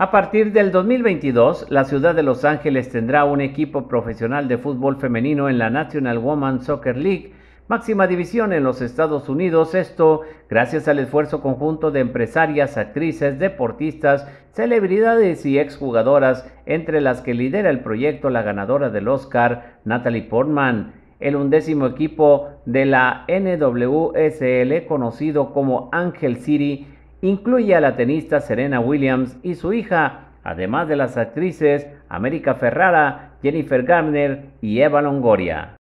A partir del 2022, la ciudad de Los Ángeles tendrá un equipo profesional de fútbol femenino en la National Women's Soccer League, máxima división en los Estados Unidos, esto gracias al esfuerzo conjunto de empresarias, actrices, deportistas, celebridades y exjugadoras, entre las que lidera el proyecto la ganadora del Oscar, Natalie Portman. El undécimo equipo de la NWSL, conocido como Angel City, incluye a la tenista Serena Williams y su hija, además de las actrices América Ferrara, Jennifer Garner y Eva Longoria.